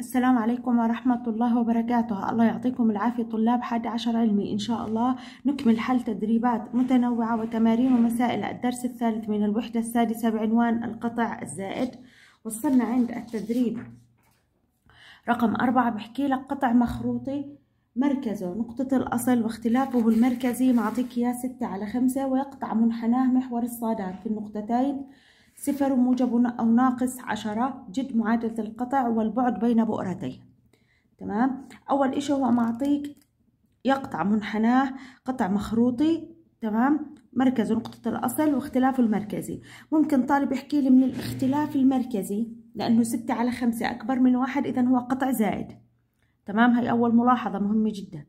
السلام عليكم ورحمة الله وبركاته الله يعطيكم العافية طلاب 11 علمي إن شاء الله نكمل حل تدريبات متنوعة وتمارين ومسائل الدرس الثالث من الوحدة السادسة بعنوان القطع الزائد وصلنا عند التدريب رقم أربعة بحكي لك قطع مخروطي مركزه نقطة الأصل واختلافه المركزي معطيك إياه ستة على خمسة ويقطع منحناه محور الصادات في النقطتين صفر موجب أو ناقص عشرة جد معادلة القطع والبعد بين بؤرتيه تمام أول إشي هو معطيك يقطع منحناه قطع مخروطي تمام مركز نقطة الأصل واختلاف المركزي ممكن طالب يحكي لي من الاختلاف المركزي لأنه ستة على خمسة أكبر من واحد إذا هو قطع زائد تمام هي أول ملاحظة مهمة جدا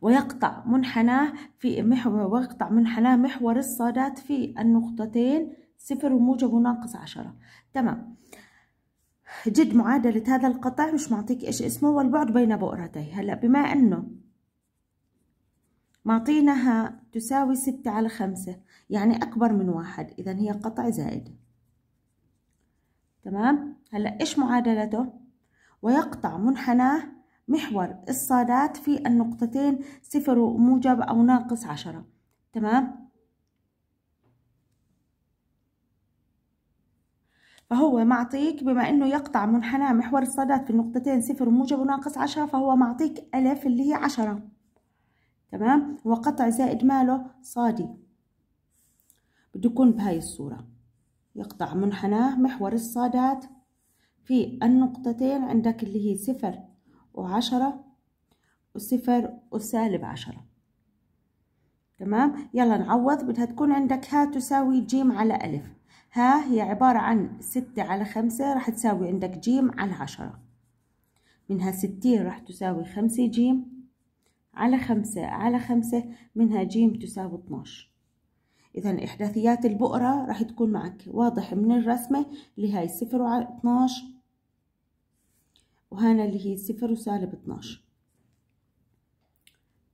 ويقطع منحناه في محور ويقطع منحناه محور الصادات في النقطتين صفر وموجب وناقص عشرة تمام جد معادلة هذا القطع مش معطيك إيش اسمه والبعد بين بؤرتي هلأ بما أنه معطيناها تساوي ستة على خمسة يعني أكبر من واحد إذا هي قطع زائد تمام هلأ إيش معادلته ويقطع منحناه محور الصادات في النقطتين صفر وموجب أو ناقص عشرة تمام فهو معطيك بما أنه يقطع منحنى محور الصادات في النقطتين صفر وموجب ناقص عشرة فهو معطيك ألف اللي هي عشرة تمام وقطع زائد ماله صادي بده يكون بهاي الصورة يقطع منحناه محور الصادات في النقطتين عندك اللي هي صفر وعشرة وصفر وسالب عشرة تمام يلا نعوض بدها تكون عندك ها تساوي ج على ألف ها هي عبارة عن ستة على خمسة راح تساوي عندك جيم على عشرة منها ستين راح تساوي خمسة جيم على خمسة على خمسة منها جيم تساوي اتناش إذا إحداثيات البؤرة راح تكون معك واضح من الرسمة اللي هاي صفر على اتناش وهنا اللي هي صفر وسالب اتناش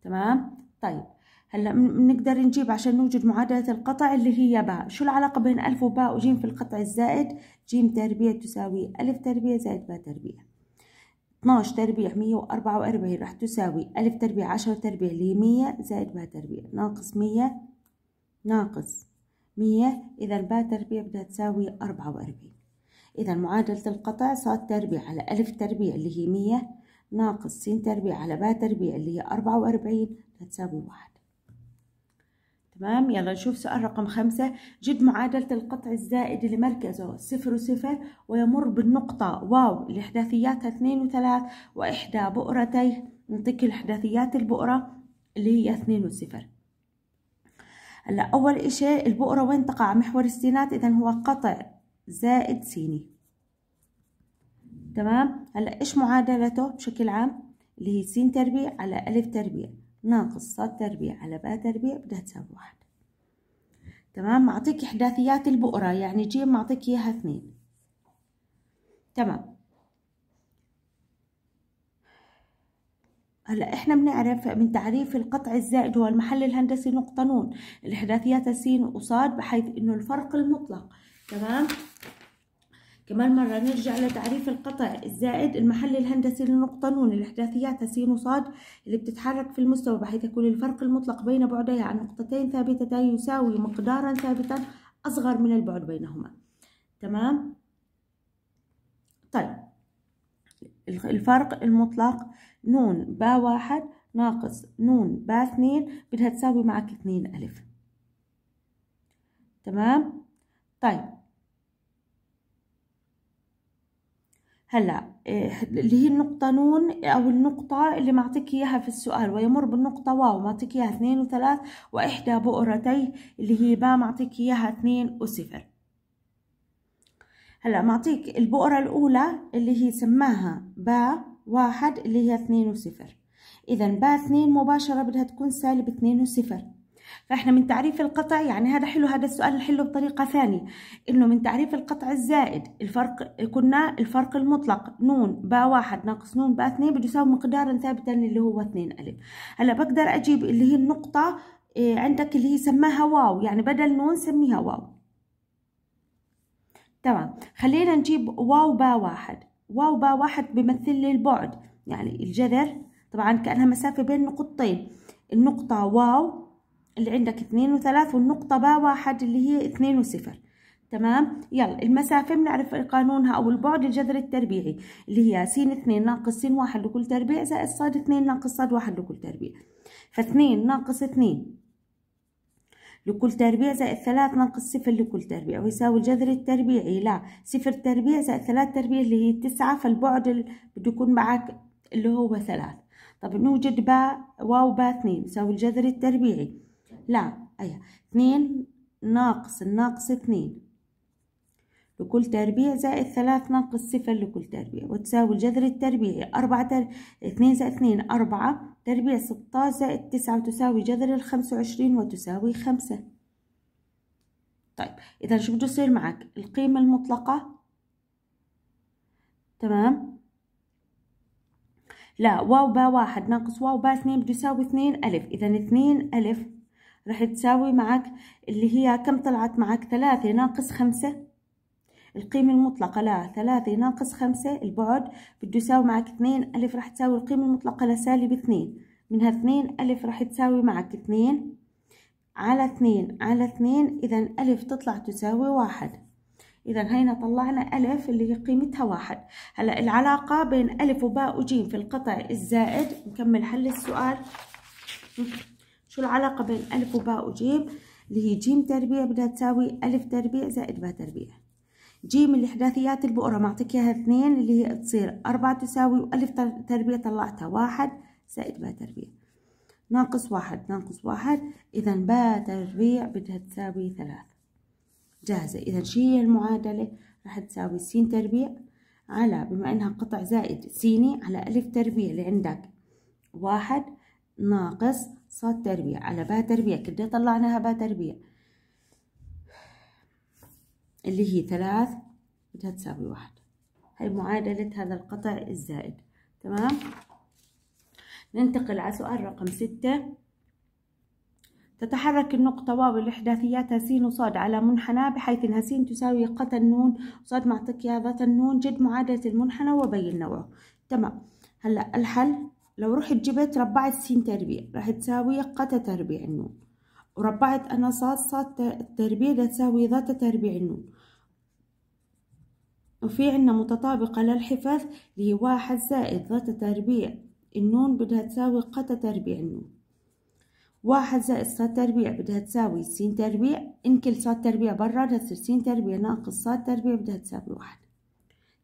تمام طيب هلا بنقدر نجيب عشان نوجد معادلة القطع اللي هي باء شو العلاقة بين ألف وباء وجيم في القطع الزائد جيم تربيع تساوي ألف تربيع زائد باء تربيع 12 تربيع 144 راح تساوي ألف تربيع 10 تربيع اللي هي 100 زائد باء تربيع ناقص 100 ناقص 100 إذا باء تربيع بدها تساوي 44 إذا معادلة القطع ص تربيع على ألف تربيع اللي هي 100 ناقص س تربيع على باء تربيع اللي هي 44 تساوي واحد تمام يلا نشوف سؤال رقم خمسة جد معادلة القطع الزائد لمركزه صفر وصفر ويمر بالنقطة واو لإحداثياتها اثنين وثلاث وإحدى بؤرتيه نعطيك الإحداثيات البؤرة اللي هي اثنين وصفر هلا أول إشي البؤرة وين تقع محور السينات إذا هو قطع زائد سيني تمام هلا إيش معادلته بشكل عام اللي هي س تربيع على ألف تربيع ناقص ص تربيع على ب تربيع بدها تساوي واحد تمام معطيك إحداثيات البؤرة يعني ج معطيك إياها اثنين تمام هلا احنا بنعرف من تعريف القطع الزائد هو المحل الهندسي نقطة نون الإحداثيات س وص بحيث إنه الفرق المطلق تمام كمان مرة نرجع لتعريف القطع الزائد المحل الهندسي للنقطة نون الإحداثيات س صاد اللي بتتحرك في المستوى بحيث يكون الفرق المطلق بين بعديها عن نقطتين ثابتتين يساوي مقدارا ثابتا أصغر من البعد بينهما تمام طيب الفرق المطلق نون با واحد ناقص نون با اثنين بدها تساوي معك اثنين ألف تمام طيب هلا إيه، اللي هي النقطة نون أو النقطة اللي معطيك إياها في السؤال ويمر بالنقطة واو معطيك إياها اثنين وثلاث وإحدى بؤرتيه اللي هي با معطيك إياها اثنين وصفر هلا معطيك البؤرة الأولى اللي هي سماها با واحد اللي هي اثنين وصفر إذا با اثنين مباشرة بدها تكون سالب اثنين وصفر فإحنا من تعريف القطع يعني هذا حلو هذا السؤال نحله بطريقة ثانية إنه من تعريف القطع الزائد الفرق قلنا الفرق المطلق نون با واحد ناقص نون با اثنين بده يساوي مقدارا ثابتا اللي هو اثنين ألف هلا بقدر أجيب اللي هي النقطة إيه، عندك اللي هي سماها واو يعني بدل نون سميها واو تمام خلينا نجيب واو با واحد واو با واحد بمثل لي البعد يعني الجذر طبعا كأنها مسافة بين نقطتين النقطة واو اللي عندك اثنين وثلاث والنقطة با واحد اللي هي اثنين وصفر تمام يلا المسافة بنعرف قانونها أو البعد الجذري التربيعي اللي هي س اثنين ناقص س واحد لكل تربيع زائد ص اثنين ناقص ص واحد لكل تربيع فاثنين ناقص اثنين لكل تربيع زائد ثلاث ناقص صفر لكل تربيع ويساوي الجذر التربيعي لا صفر تربيع زائد ثلاث تربيع اللي هي تسعة فالبعد بده يكون معك اللي هو ثلاث طب نوجد با واو با اثنين يساوي الجذر التربيعي لا أيه. اثنين ناقص الناقص اثنين لكل تربيع زائد ثلاث ناقص صفر لكل تربيع وتساوي الجذر التربيعي أربعة تر... اثنين زائد اثنين أربعة تربيع ستة زائد تسعة وتساوي جذر الخمسة وعشرين وتساوي خمسة طيب إذا شو بده يصير معك القيمة المطلقة تمام لا واو با واحد ناقص واو با اثنين بده يساوي اثنين ألف إذا اثنين ألف راح تساوي معك اللي هي كم طلعت معك ثلاثة ناقص خمسة القيمة المطلقة لا ثلاثة ناقص خمسة البعد بده يساوي معك اثنين ألف راح تساوي القيمة المطلقة لسالب اثنين منها اثنين ألف راح تساوي معك اثنين على اثنين على اثنين إذا ألف تطلع تساوي واحد إذا هينا طلعنا ألف اللي هي قيمتها واحد هلا العلاقة بين ألف وباء وجيم في القطع الزائد نكمل حل السؤال شو العلاقة بين ألف وباء وجيم اللي هي جيم تربيع بدها تساوي ألف تربيع زائد باء تربيع جيم الإحداثيات البؤرة معطيك إياها اثنين اللي هي تصير أربعة تساوي وألف تربيع طلعتها واحد زائد باء تربيع ناقص واحد ناقص واحد إذا باء تربيع بدها تساوي ثلاث جاهزة إذا شو هي المعادلة راح تساوي س تربيع على بما إنها قطع زائد س على ألف تربيع اللي عندك واحد ناقص صاد تربيع على باء تربيع كده طلعناها باء تربيع اللي هي ثلاث بدها تساوي واحد هي معادلة هذا القطع الزائد تمام ننتقل على سؤال رقم ستة تتحرك النقطة واو الإحداثياتها س وصاد على منحنى بحيث أنها س تساوي قة النون وصاد معطيك يا ذات النون جد معادلة المنحنى وبين نوعه تمام هلا الحل لو رحت جبت ربعت س تربيع راح تساوي قتا تربيع النون وربعت أنا صاد صاد تربيع تساوي ذات تربيع النون وفي عنا متطابقة للحفاظ اللي هي واحد زائد ذات تربيع النون بدها تساوي قتا تربيع النون واحد زائد صاد تربيع بدها تساوي س تربيع إن كل صاد تربيع برا تصير س تربيع ناقص صاد تربيع بدها تساوي واحد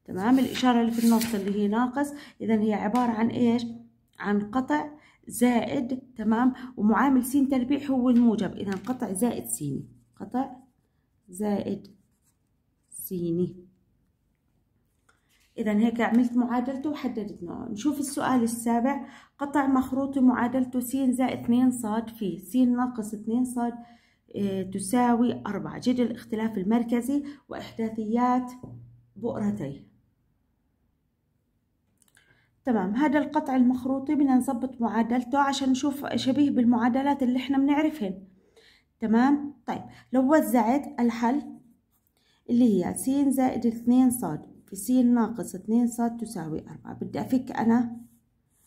تمام الإشارة اللي في النص اللي هي ناقص إذا هي عبارة عن إيش؟ عن قطع زائد تمام ومعامل س تربيع هو الموجب اذا قطع زائد س قطع زائد س اذا هيك عملت معادلته وحددت نوعه نشوف السؤال السابع قطع مخروطي معادلته س زائد 2 ص في س ناقص 2 ص آه، تساوي أربعة جد الاختلاف المركزي وإحداثيات بؤرتيه تمام هذا القطع المخروطي بدنا نظبط معادلته عشان نشوف شبيه بالمعادلات اللي احنا بنعرفهن تمام طيب لو وزعت الحل اللي هي س زائد 2 ص في س ناقص 2 ص تساوي 4 بدي افك انا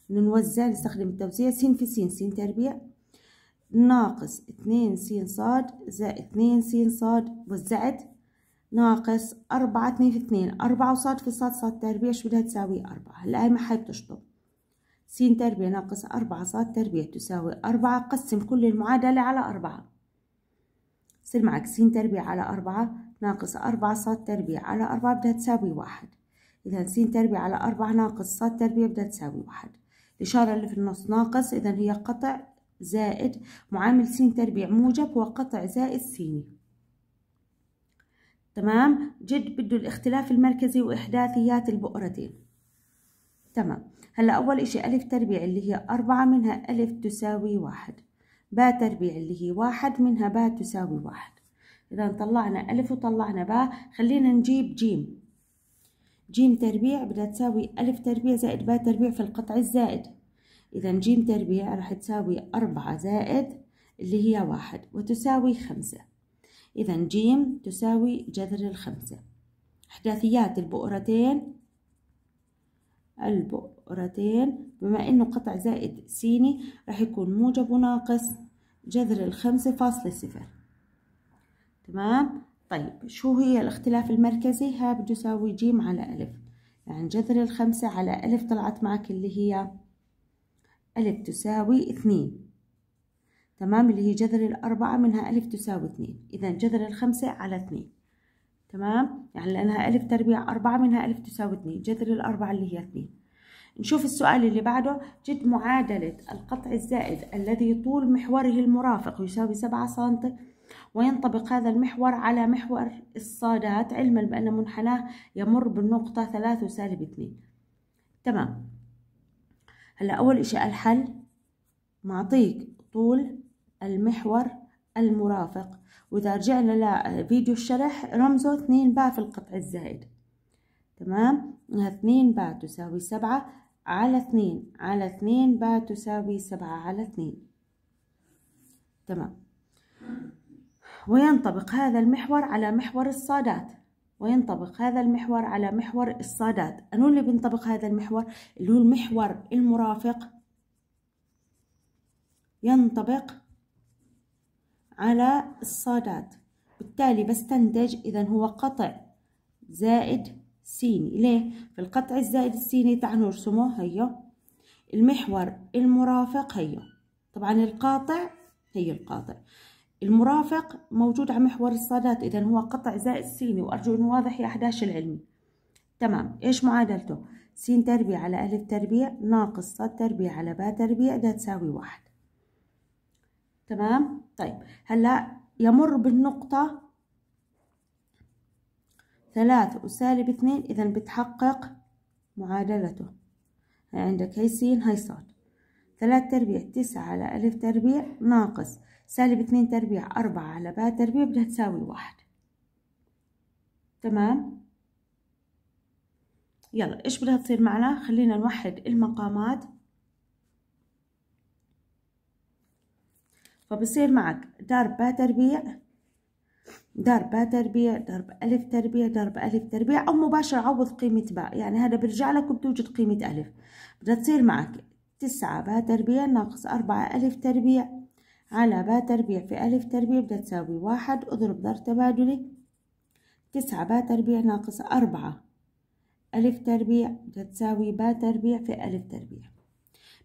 نوزع نستخدم التوزيع س في س س تربيع ناقص 2 س ص زائد 2 س ص وزعت ناقص أربعة اثنين في اثنين أربعة وصاد في صاد صاد تربيع شو بدها تساوي أربعة هلا هاي ما حتشطب سين تربيع ناقص أربعة صاد تربيع تساوي أربعة قسم كل المعادلة على أربعة صير معك سين تربيع على أربعة ناقص أربعة صاد تربيع على أربعة بدها تساوي واحد إذا سين تربيع على أربعة ناقص صاد تربيع بدها تساوي واحد الإشارة اللي في النص ناقص إذا هي قطع زائد معامل سين تربيع موجب وقطع زائد سيني تمام جد بده الاختلاف المركزي وإحداثيات البؤرتين تمام هلا أول إشي ألف تربيع اللي هي أربعة منها ألف تساوي واحد باء تربيع اللي هي واحد منها باء تساوي واحد إذا طلعنا ألف وطلعنا باء خلينا نجيب جيم جيم تربيع بدها تساوي ألف تربيع زائد باء تربيع في القطع الزائد إذا جيم تربيع راح تساوي أربعة زائد اللي هي واحد وتساوي خمسة إذا ج تساوي جذر الخمسة إحداثيات البؤرتين البؤرتين بما إنه قطع زائد سيني راح يكون موجب وناقص جذر الخمسة فاصلة صفر تمام طيب شو هي الاختلاف المركزي ها بده يساوي ج على ألف يعني جذر الخمسة على ألف طلعت معك اللي هي ألف تساوي اثنين تمام اللي هي جذر الأربعة منها ألف تساوي اثنين إذا جذر الخمسة على اثنين تمام يعني لأنها ألف تربيع أربعة منها ألف تساوي اثنين جذر الأربعة اللي هي اثنين نشوف السؤال اللي بعده جد معادلة القطع الزائد الذي طول محوره المرافق يساوي سبعة سنتي وينطبق هذا المحور على محور الصادات علما بأن منحناه يمر بالنقطة ثلاثة وسالب اثنين تمام هلا أول إشي الحل معطيك طول المحور المرافق وإذا رجعنا لفيديو الشرح رمزه اثنين باء في القطع الزائد تمام اثنين باء تساوي سبعة على اثنين على اثنين باء تساوي سبعة على اثنين تمام وينطبق هذا المحور على محور الصادات وينطبق هذا المحور على محور الصادات أنو اللي بينطبق هذا المحور اللي هو المحور المرافق ينطبق على الصادات بالتالي بستنتج إذا هو قطع زائد سيني ليه؟ في القطع الزائد السيني تعال نرسمه هيو المحور المرافق هيو طبعا القاطع هي القاطع المرافق موجود على محور الصادات إذا هو قطع زائد سيني وأرجو أنه واضح يا أحداش العلمي تمام إيش معادلته؟ س تربيع على ألف تربيع ناقص ص تربيع على ب تربيع ده تساوي واحد تمام طيب هلا يمر بالنقطة ثلاثة وسالب اثنين إذا بتحقق معادلته هي عندك هي س هي ص ثلاث تربيع تسعة على ألف تربيع ناقص سالب اثنين تربيع أربعة على باء تربيع بدها تساوي واحد تمام يلا إيش بدها تصير معنا خلينا نوحد المقامات فبصير معك ضرب با تربيع ضرب با تربيع ضرب ألف تربيع ضرب ألف تربيع أو مباشرة عوض قيمة باء يعني هذا برجع لك وبتوجد قيمة ألف بدها تصير معك تسعة با تربيع ناقص أربعة ألف تربيع على با تربيع في ألف تربيع بدها تساوي واحد اضرب ضرب تبادلي تسعة با تربيع ناقص أربعة ألف تربيع بدها تساوي با تربيع في ألف تربيع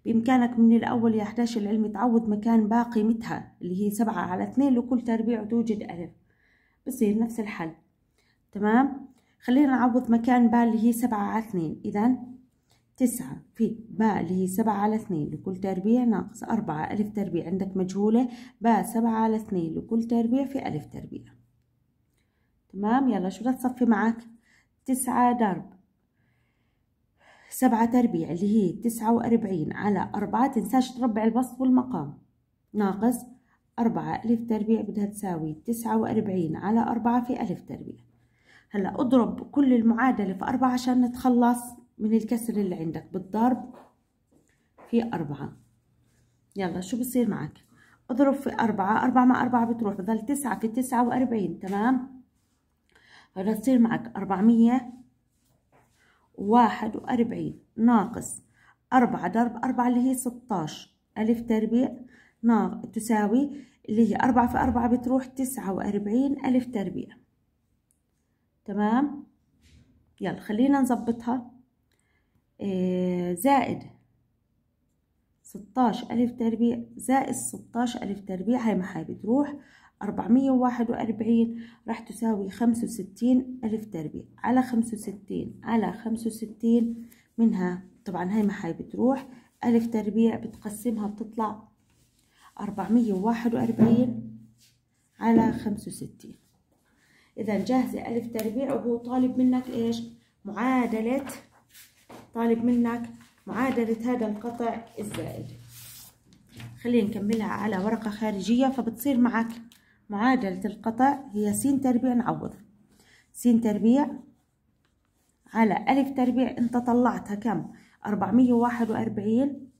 بإمكانك من الأول يا 11 العلم تعوض مكان باقي قيمتها اللي هي سبعة على اثنين لكل تربيع توجد ألف بصير نفس الحل تمام خلينا نعوض مكان باء اللي هي سبعة على اثنين إذا تسعة في باء اللي هي سبعة على اثنين لكل تربيع ناقص أربعة ألف تربيع عندك مجهولة باء سبعة على اثنين لكل تربيع في ألف تربيع تمام يلا شو بدها تصفي معك تسعة ضرب سبعة تربيع اللي هي تسعة وأربعين على أربعة تنساش تربع البسط والمقام ناقص أربعة ألف تربيع بدها تساوي تسعة وأربعين على أربعة في ألف تربيع هلا اضرب كل المعادلة في أربعة عشان نتخلص من الكسر اللي عندك بالضرب في أربعة يلا شو بصير معك اضرب في أربعة أربعة مع أربعة بتروح بضل تسعة في تسعة وأربعين تمام هلا تصير معك أربعمية واحد وأربعين ناقص أربعة ضرب أربعة اللي هي ستاش ألف تربيع ناق تساوي اللي هي أربعة في أربعة بتروح تسعة وأربعين ألف تربيع تمام يلا خلينا نظبطها آه زائد ستاش ألف تربيع زائد ستاش ألف تربيع هاي محاي بتروح 441 راح تساوي 65 ألف تربيع على 65 على 65 منها طبعا هاي ما حي بتروح ألف تربيع بتقسمها بتطلع 441 على 65 إذا جاهزة ألف تربيع وهو طالب منك إيش معادلة طالب منك معادلة هذا القطع الزائد خلينا نكملها على ورقة خارجية فبتصير معك معادلة القطع هي س تربيع نعوض س تربيع على ألف تربيع أنت طلعتها كم أربعمية وواحد وأربعين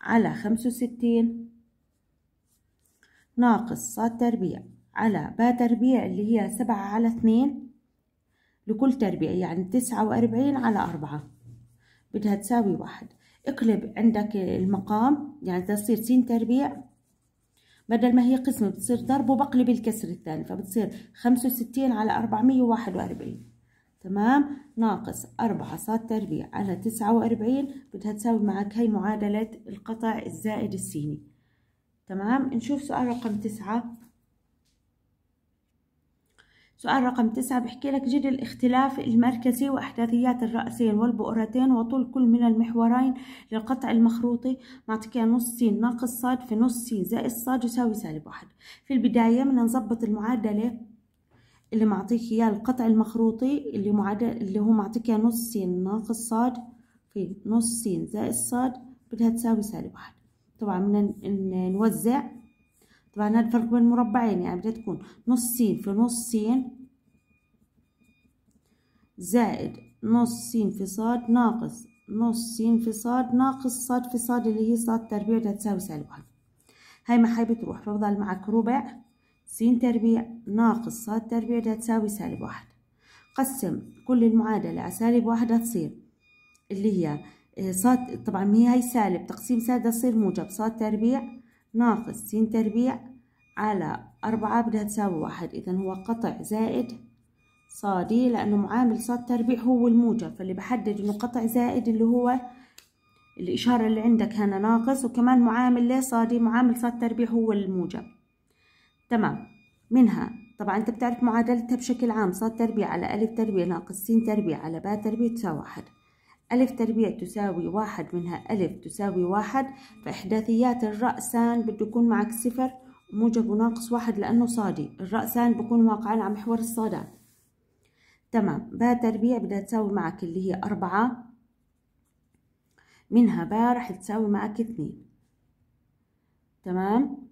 على خمسة وستين ناقص ص تربيع على ب تربيع اللي هي سبعة على اثنين لكل تربيع يعني تسعة وأربعين على أربعة بدها تساوي واحد اقلب عندك المقام يعني تصير س تربيع بدل ما هي قسمة بتصير ضرب وبقلب الكسر الثاني فبتصير خمسة وستين على أربعمية وواحد وأربعين تمام ناقص أربعة ص تربيع على تسعة وأربعين بدها تساوي معك هي معادلة القطع الزائد السيني تمام نشوف سؤال رقم تسعة سؤال رقم تسعة بحكي لك جد الاختلاف المركزي وأحداثيات الرأسين والبؤرتين وطول كل من المحورين للقطع المخروطي معطيك نص س ناقص ص في نص س زائد صاد يساوي سالب واحد في البداية بدنا نظبط المعادلة اللي معطيك إياه القطع المخروطي اللي معادلة اللي هو معطيك نص س ناقص ص في نص س زائد صاد بدها تساوي سالب واحد طبعا بدنا نوزع طبعا هذا الفرق بين المربعين يعني بدها تكون نص س في نص س زائد نص س في ص ناقص نص س في ص ناقص ص في ص اللي هي ص تربيع بدها تساوي سالب واحد هاي ما حابة تروح فبضل معك ربع س تربيع ناقص ص تربيع بدها تساوي سالب واحد قسم كل المعادلة على سالب واحد تصير اللي هي آه، صاد طبعا هي هاي سالب تقسيم سالب تصير موجب صاد تربيع ناقص س تربيع على أربعة بدها تساوي واحد إذا هو قطع زائد صادي لأنه معامل صاد تربيع هو الموجب فاللي بحدد إنه قطع زائد اللي هو الإشارة اللي عندك هنا ناقص وكمان معامل ليه صادي معامل صاد تربيع هو الموجب تمام منها طبعا أنت بتعرف معادلتها بشكل عام صاد تربيع على ألف تربيع ناقص س تربيع على باء تربيع تساوي واحد ألف تربيع تساوي واحد منها ألف تساوي واحد فإحداثيات الرأسان بده يكون معك صفر موجب وناقص واحد لأنه صادي الرأسان بكون واقعان على محور الصادات تمام باء تربيع بدها تساوي معك اللي هي أربعة منها باء رح تساوي معك اثنين تمام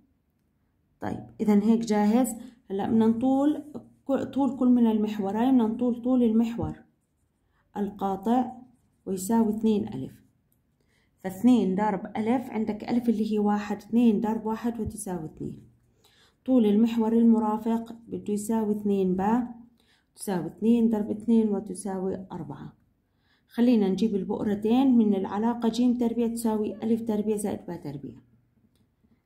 طيب إذا هيك جاهز هلا بدنا نطول طول كل من المحورين بدنا نطول طول المحور القاطع ويساوي اثنين ألف فاثنين ضرب ألف عندك ألف اللي هي واحد اثنين ضرب واحد وتساوي اثنين طول المحور المرافق بده يساوي اثنين باء تساوي اثنين ضرب اثنين وتساوي أربعة خلينا نجيب البؤرتين من العلاقة جيم تربيع تساوي ألف تربيع زائد باء تربيع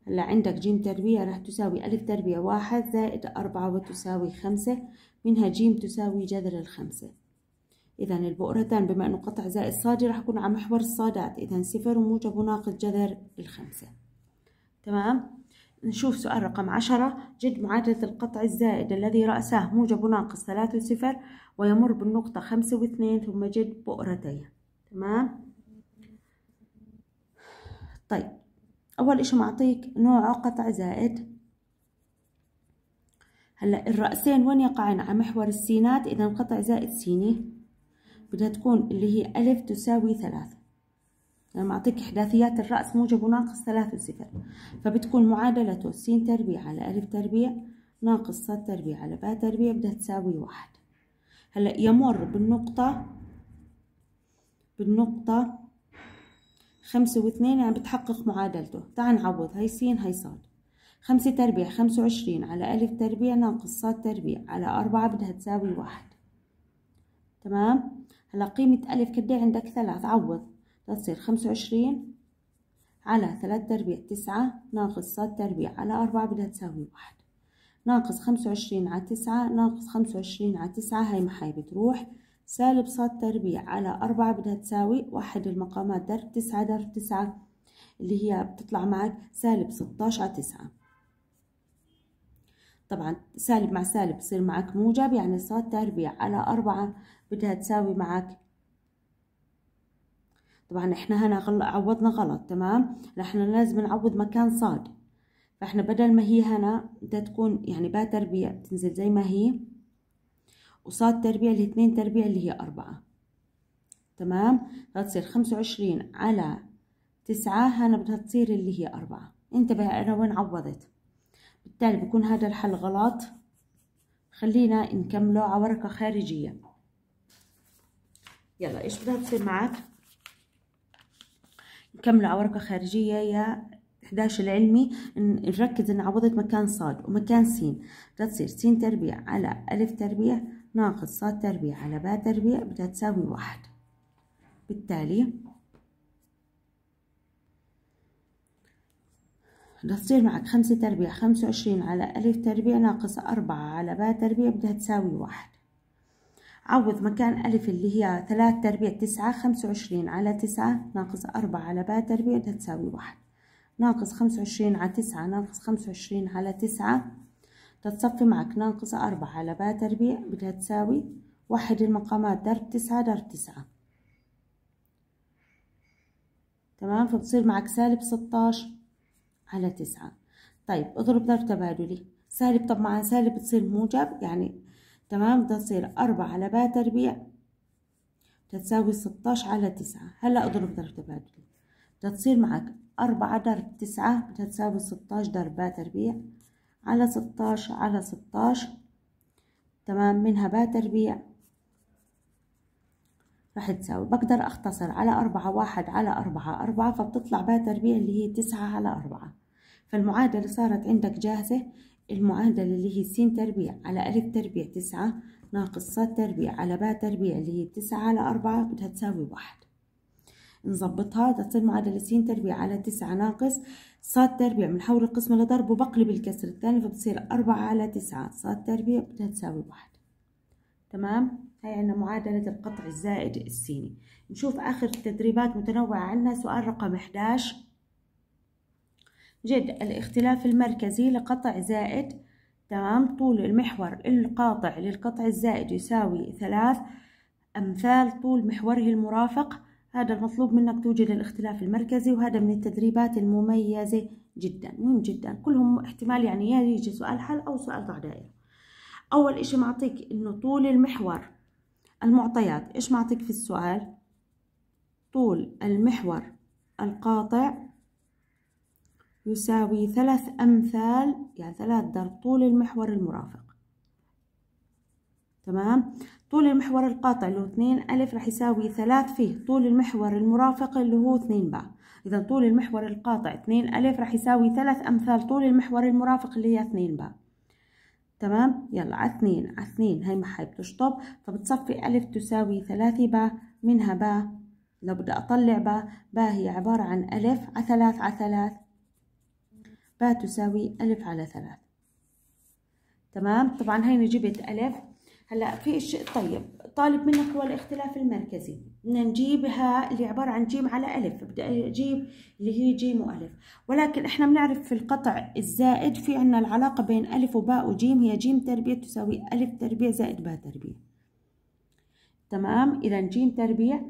هلا عندك جيم تربيع راح تساوي ألف تربيع واحد زائد أربعة وتساوي خمسة منها جيم تساوي جذر الخمسة إذا البؤرتان بما أنه قطع زائد صادي راح يكون على محور الصادات إذا صفر وموجب وناقص جذر الخمسة تمام نشوف سؤال رقم عشرة جد معادلة القطع الزائد الذي رأسه موجب وناقص ثلاثة وصفر ويمر بالنقطة خمسة واثنين ثم جد بؤرتين تمام طيب أول إشي معطيك نوع قطع زائد هلا الرأسين وين يقعن على محور السينات إذا قطع زائد سيني بدها تكون اللي هي ألف تساوي ثلاثة لما أعطيك إحداثيات الرأس موجب وناقص ثلاثة صفر فبتكون معادلته س تربيع على ألف تربيع ناقص ص تربيع على ب تربيع بدها تساوي واحد هلا يمر بالنقطة بالنقطة خمسة واثنين يعني بتحقق معادلته تعال نعوض هاي س هاي ص خمسة تربيع خمسة وعشرين على ألف تربيع ناقص صاد تربيع على أربعة بدها تساوي واحد تمام هلا قيمة ألف كدي عندك ثلاث عوض تصير خمسة وعشرين على ثلاث تربيع تسعة ناقص صاد تربيع على أربعة بدها تساوي واحد ناقص خمسة وعشرين على تسعة ناقص خمسة وعشرين على تسعة هاي محاي بتروح سالب صاد تربيع على أربعة بدها تساوي واحد المقامات درب تسعة درب تسعة اللي هي بتطلع معك سالب ستاش على تسعة طبعا سالب مع سالب بصير معك موجب يعني صاد تربيع على أربعة بدها تساوي معك طبعا احنا هنا غل... عوضنا غلط تمام احنا لازم نعوض مكان صاد فاحنا بدل ما هي هنا بدها تكون يعني باء تربيع بتنزل زي ما هي وصاد تربيع الاثنين تربيع اللي هي أربعة تمام فتصير خمسة وعشرين على تسعة هنا بدها تصير اللي هي أربعة انتبه أنا وين عوضت بالتالي بكون هذا الحل غلط خلينا نكمله على ورقة خارجية يلا ايش بدها تصير معك نكمله على ورقة خارجية يا 11 العلمي نركز ان عوضت مكان صاد ومكان سين بدها تصير سين تربيع على ألف تربيع ناقص صاد تربيع على باء تربيع بدها تساوي واحد بالتالي بدها تصير معك خمسة تربيع خمسة وعشرين على ألف تربيع ناقص أربعة على باء تربيع بدها تساوي واحد عوض مكان ألف اللي هي ثلاث تربيع تسعة خمسة وعشرين على تسعة ناقص أربعة على باء تربيع بدها تساوي واحد ناقص خمسة وعشرين على تسعة ناقص خمسة وعشرين على تسعة تتصفي معك ناقص أربعة على باء تربيع بدها تساوي واحد المقامات درب تسعة درب تسعة تمام فبتصير معك سالب ستاش على تسعة طيب اضرب ضرب تبادلي سالب طبعا سالب تصير موجب يعني تمام تصير أربعة على باء تربيع تتساوي ستاش على تسعة هلا اضرب ضرب تبادلي بتصير معك أربعة ضرب تسعة بتتساوي ستاش ضرب باء تربيع على ستاش على ستاش تمام منها باء تربيع راح تساوي بقدر أختصر على أربعة واحد على أربعة أربعة فبتطلع بها تربيع اللي هي تسعة على أربعة فالمعادلة صارت عندك جاهزة المعادلة اللي هي س تربيع على ألف تربيع تسعة ناقص ص تربيع على ب تربيع اللي هي تسعة على أربعة بدها تساوي واحد نظبطها تصير معادلة س تربيع على تسعة ناقص ص تربيع بنحول القسمة لضرب وبقلب الكسر الثاني فبتصير أربعة على تسعة ص تربيع بدها تساوي واحد تمام هاي عندنا معادلة القطع الزائد السيني نشوف آخر تدريبات متنوعة عندنا سؤال رقم 11 جد الاختلاف المركزي لقطع زائد تمام طول المحور القاطع للقطع الزائد يساوي ثلاث أمثال طول محوره المرافق هذا المطلوب منك توجد الاختلاف المركزي وهذا من التدريبات المميزة جدا مهم جدا كلهم احتمال يعني يجي سؤال حل أو سؤال ضع دائرة أول إشي معطيك إنه طول المحور المعطيات إيش معطيك في السؤال طول المحور القاطع يساوي ثلاث أمثال يعني ثلاث ضرب طول المحور المرافق تمام طول المحور القاطع اللي هو 2 ألف رح يساوي 3 فيه طول المحور المرافق اللي هو 2 باء إذا طول المحور القاطع 2 ألف رح يساوي 3 أمثال طول المحور المرافق اللي هي 2 باء تمام يلا على اثنين على اثنين هي ما حتشطب فبتصفي ألف تساوي ثلاثة باء منها باء لو بدي أطلع باء باء هي عبارة عن ألف على ثلاث على ثلاث باء تساوي ألف على ثلاث تمام طبعا هيني جبت ألف هلا في شيء طيب طالب منك هو الاختلاف المركزي بدنا نجيبها اللي عبارة عن جيم على ألف بدي أجيب اللي هي جيم وألف ولكن إحنا بنعرف في القطع الزائد في عنا العلاقة بين ألف وباء وجيم هي جيم تربيع تساوي ألف تربيع زائد باء تربيع تمام إذا جيم تربيع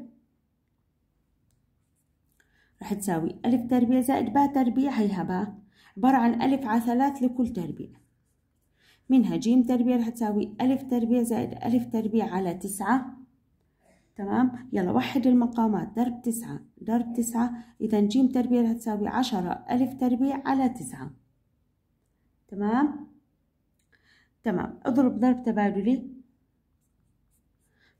رح تساوي ألف تربيع زائد باء تربيع هيها باء عبارة عن ألف على ثلاث لكل تربيع منها جيم تربيع رح تساوي ألف تربيع زائد ألف تربيع على تسعة تمام يلا وحد المقامات ضرب تسعة ضرب تسعة إذا ج تربيع رح تساوي عشرة ألف تربيع على تسعة تمام تمام اضرب ضرب تبادلي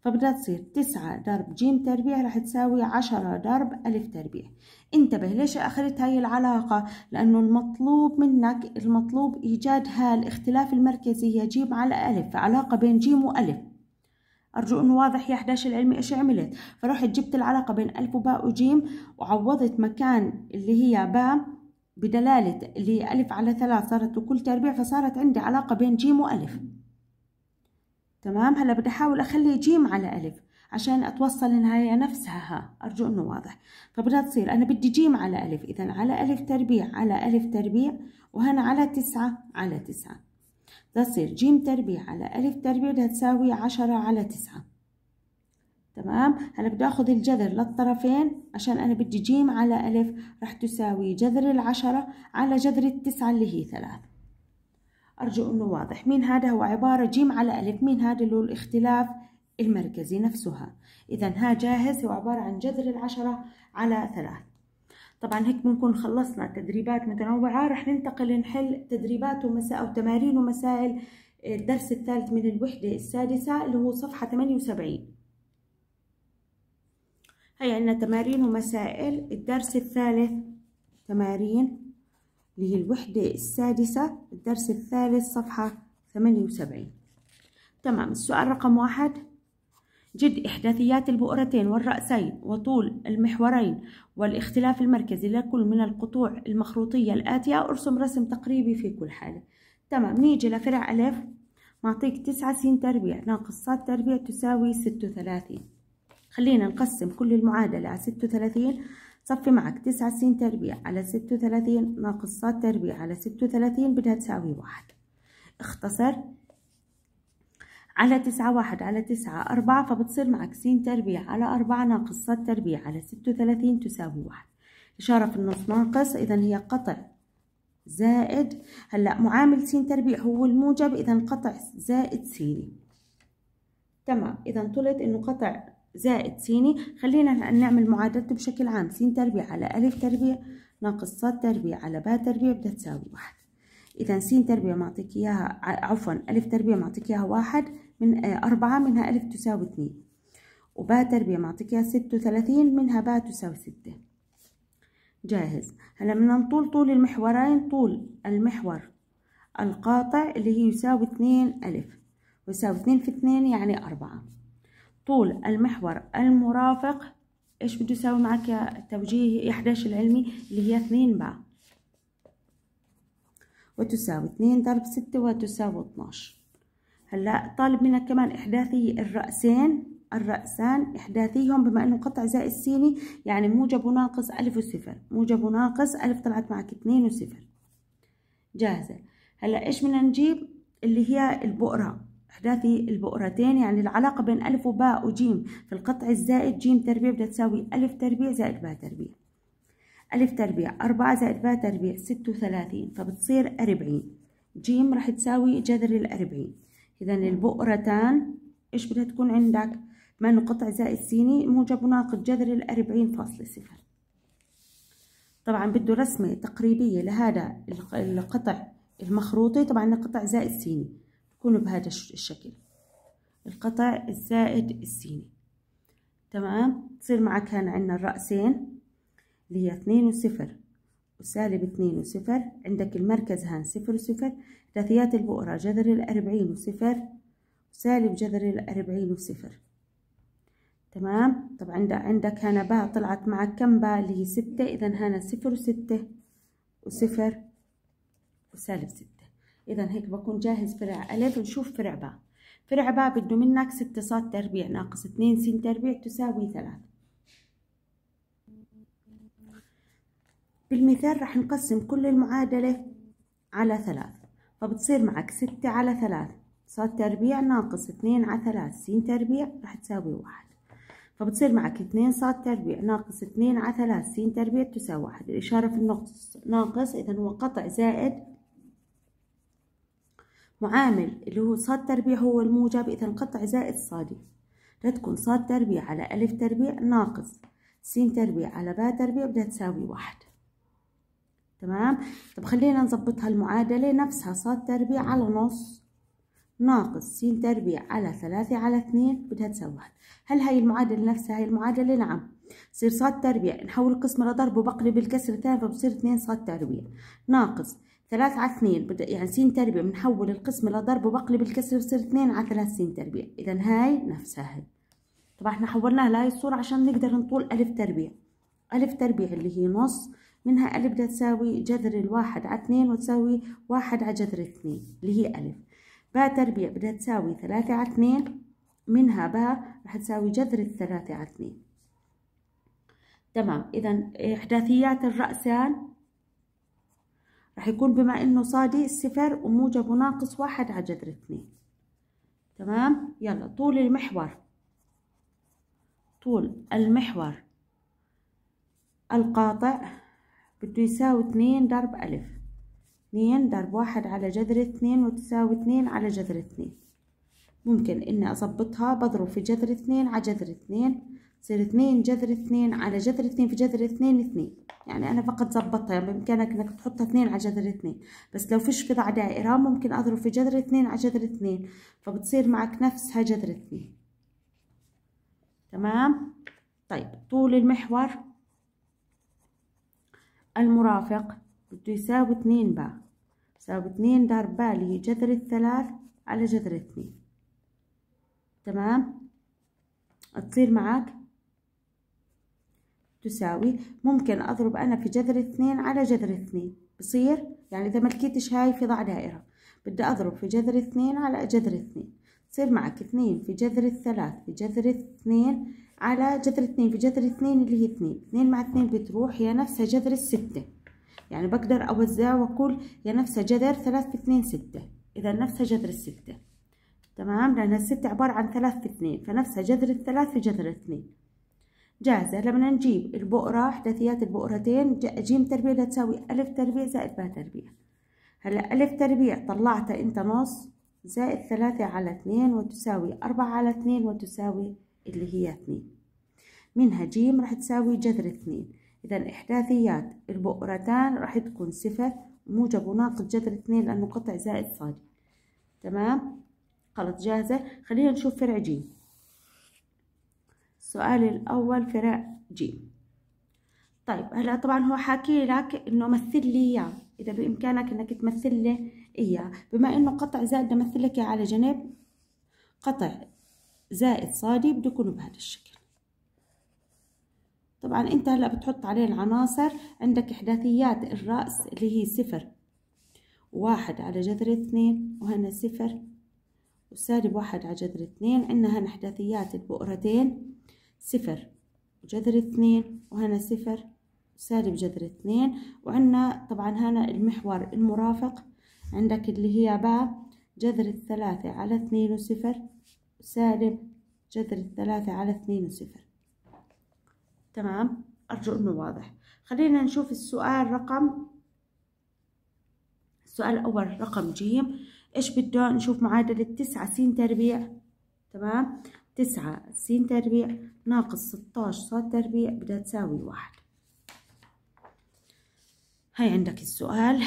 فبدها تصير تسعة ضرب ج تربيع رح تساوي عشرة ضرب ألف تربيع انتبه ليش أخذت هاي العلاقة لأنه المطلوب منك المطلوب إيجاد هالاختلاف المركزي هي على ألف علاقة بين ج وألف أرجو أنه واضح يا 11 العلمي إيش عملت فرحت جبت العلاقة بين ألف وباء وجيم وعوضت مكان اللي هي باء بدلالة اللي هي ألف على ثلاث صارت وكل تربيع فصارت عندي علاقة بين جيم وألف تمام هلا بدي أحاول أخلي جيم على ألف عشان أتوصل النهاية نفسها ها أرجو أنه واضح فبدها تصير أنا بدي جيم على ألف إذا على ألف تربيع على ألف تربيع وهنا على تسعة على تسعة تصير ج تربيع على ألف تربيع بدها تساوي عشرة على تسعة تمام هلا بدي أخذ الجذر للطرفين عشان أنا بدي ج على ألف رح تساوي جذر العشرة على جذر التسعة اللي هي ثلاثة أرجو أنه واضح مين هذا هو عبارة ج على ألف مين هذا اللي هو الاختلاف المركزي نفسها إذا ها جاهز هو عبارة عن جذر العشرة على ثلاثة طبعا هيك بنكون خلصنا تدريبات متنوعة رح ننتقل نحل تدريبات ومساء أو تمارين ومسائل الدرس الثالث من الوحدة السادسة اللي هو صفحة 78 هي عندنا تمارين ومسائل الدرس الثالث تمارين اللي هي الوحدة السادسة الدرس الثالث صفحة 78 تمام السؤال رقم واحد جد إحداثيات البؤرتين والرأسين وطول المحورين والاختلاف المركزي لكل من القطوع المخروطية الآتية أرسم رسم تقريبي في كل حالة تمام نيجي لفرع ألف معطيك تسعة س تربيع ناقص صاد تربيع تساوي ستة وثلاثين خلينا نقسم كل المعادلة على ستة وثلاثين صفي معك تسعة س تربيع على ستة وثلاثين ناقص صاد تربيع على ستة وثلاثين بدها تساوي واحد اختصر على تسعة واحد على تسعة أربعة فبتصير معك سين تربيع على أربعة ناقص ص تربيع على ستة وثلاثين تساوي واحد إشارة في النص ناقص إذا هي قطع زائد هلا معامل سين تربيع هو الموجب إذا قطع زائد سيني تمام إذا طلت إنه قطع زائد سيني خلينا نعمل معادلته بشكل عام سين تربيع على ألف تربيع ناقص ص تربيع على باء تربيع بدها تساوي واحد إذا سين تربيع معطيك إياها عفوا ألف تربيع معطيك إياها واحد من آه، أربعة منها ألف تساوي اتنين وباء تربيع معطيك إياها ستة وثلاثين منها باء تساوي ستة جاهز هلا بدنا نطول طول المحورين طول المحور القاطع اللي هي يساوي اتنين ألف ويساوي اتنين في اتنين يعني أربعة طول المحور المرافق إيش بده يساوي معك يا توجيهي إحداش العلمي اللي هي اتنين باء وتساوي اتنين ضرب ستة وتساوي اتناش هلا طالب منك كمان إحداثي الرأسين الرأسان إحداثيهم بما أنه قطع زائد سيني يعني موجب وناقص ألف وصفر موجب وناقص ألف طلعت معك اثنين وصفر جاهزة هلا إيش بدنا نجيب اللي هي البؤرة إحداثي البؤرتين يعني العلاقة بين ألف وباء وجيم في القطع الزائد جيم تربيع بدها تساوي ألف تربيع زائد باء تربيع ألف تربيع أربعة زائد باء تربيع ستة وثلاثين فبتصير أربعين جيم راح تساوي جذر الأربعين إذا البؤرتان إيش بدها تكون عندك؟ من قطع زائد سيني موجب ناقص جذر الأربعين فاصلة صفر طبعا بده رسمة تقريبية لهذا القطع المخروطي طبعا القطع زائد سيني بكون بهذا الشكل القطع الزائد السيني تمام تصير معك هنا عندنا الرأسين اللي هي اثنين وصفر وسالب اثنين وصفر عندك المركز هان صفر وصفر ثلاثيات البؤرة جذر الأربعين وصفر وسالب جذر الأربعين وصفر تمام طب عندك هنا باء طلعت معك كم باء اللي هي ستة إذا هنا صفر وستة وصفر وسالب ستة إذا هيك بكون جاهز فرع ألف نشوف فرع باء فرع باء بده منك ستة صاد تربيع ناقص اتنين س تربيع تساوي ثلاثة بالمثال راح نقسم كل المعادلة على ثلاث فبتصير معك ستة على ثلاث ص تربيع ناقص اثنين على ثلاث س تربيع راح تساوي واحد فبتصير معك اثنين ص تربيع ناقص اثنين على ثلاث س تربيع تساوي واحد الإشارة في النقص ناقص إذا هو قطع زائد معامل اللي هو ص تربيع هو الموجب إذا قطع زائد صادي لتكون ص تربيع على ألف تربيع ناقص س تربيع على باء تربيع بدها تساوي واحد تمام طب خلينا نظبط هالمعادلة نفسها ص تربيع على نص ناقص س تربيع على ثلاثة على اثنين بدها تساوي واحد هل هاي المعادلة نفسها هاي المعادلة نعم بصير ص تربيع نحول القسمة لضرب وبقلب الكسر الثاني فبصير اثنين ص تربيع ناقص ثلاثة على اثنين يعني س تربيع بنحول القسمة لضرب وبقلب الكسر بصير اثنين على ثلاث س تربيع إذا هاي نفسها هاي طبعا احنا حولناها لهاي الصورة عشان نقدر نطول ألف تربيع ألف تربيع اللي هي نص منها ألف بدها تساوي جذر الواحد على اثنين وتساوي واحد على جذر اثنين اللي هي ألف باء تربيع بدها تساوي ثلاثة على اثنين منها باء رح تساوي جذر الثلاثة على اثنين تمام إذا إحداثيات الرأسان رح يكون بما إنه صادي صفر وموجبه ناقص واحد على جذر اثنين تمام يلا طول المحور طول المحور القاطع بده يساوي اتنين ضرب ألف اتنين ضرب واحد على جذر اتنين وتساوي اتنين على جذر اتنين ممكن إني أظبطها بضرب في جذر اتنين على جذر اتنين تصير اتنين جذر اتنين على جذر اتنين في جذر اتنين اتنين يعني أنا فقط زبطتها يعني بإمكانك إنك تحطها اتنين على جذر اتنين بس لو فيش قطع دائرة ممكن أضرب في جذر اتنين على جذر اتنين فبتصير معك نفسها جذر اتنين تمام طيب طول المحور المرافق بده يساوي اتنين با يساوي اتنين دار با اللي هي جذر الثلاث على جذر اتنين تمام تصير معك تساوي ممكن أضرب أنا في جذر اثنين على جذر اثنين بصير يعني إذا ما لقيتش هاي في ضع دائرة بدي أضرب في جذر اثنين على جذر اثنين يصير معك اثنين في جذر الثلاث في جذر اثنين على جذر اثنين في جذر اثنين اللي هي اثنين اثنين مع اثنين بتروح هي نفسها جذر الستة يعني بقدر أوزع وأقول هي نفسها جذر ثلاث في اثنين ستة إذا نفسها جذر الستة تمام لأن الستة عبارة عن ثلاث في اثنين فنفسها جذر الثلاث في جذر اثنين جاهزة لما نجيب البؤرة إحداثيات البؤرتين جيم تربيع تساوي ألف تربيع زائد باء تربيع هلا ألف تربيع طلعتها أنت نص زائد ثلاثة على اثنين وتساوي أربعة على اثنين وتساوي اللي هي اثنين منها جيم راح تساوي جذر اثنين إذا إحداثيات البؤرتان راح تكون صفر موجب وناقض جذر اثنين لأنه قطع زائد صاد تمام خلط جاهزة خلينا نشوف فرع جيم السؤال الأول فرع جيم طيب هلا طبعا هو حاكي لك إنه مثل لي إياه إذا بإمكانك إنك تمثل لي إياه نعم. بما إنه نعم. قطع زائد نمثل لك على جنب قطع زائد صادي بده يكونوا بهذا الشكل طبعا انت هلا بتحط عليه العناصر عندك احداثيات الرأس اللي هي صفر واحد على جذر اثنين وهنا صفر وسالب واحد على جذر اثنين عندنا هنا احداثيات البؤرتين صفر وجذر اثنين وهنا صفر سالب جذر اثنين وعندنا طبعا هنا المحور المرافق عندك اللي هي باء جذر الثلاثة على اثنين وصفر سالب جذر الثلاثة على اثنين وصفر تمام أرجو أنه واضح خلينا نشوف السؤال رقم السؤال الأول رقم جيم إيش بده نشوف معادلة تسعة س تربيع تمام تسعة س تربيع ناقص ستاش ص تربيع بدها تساوي واحد هاي عندك السؤال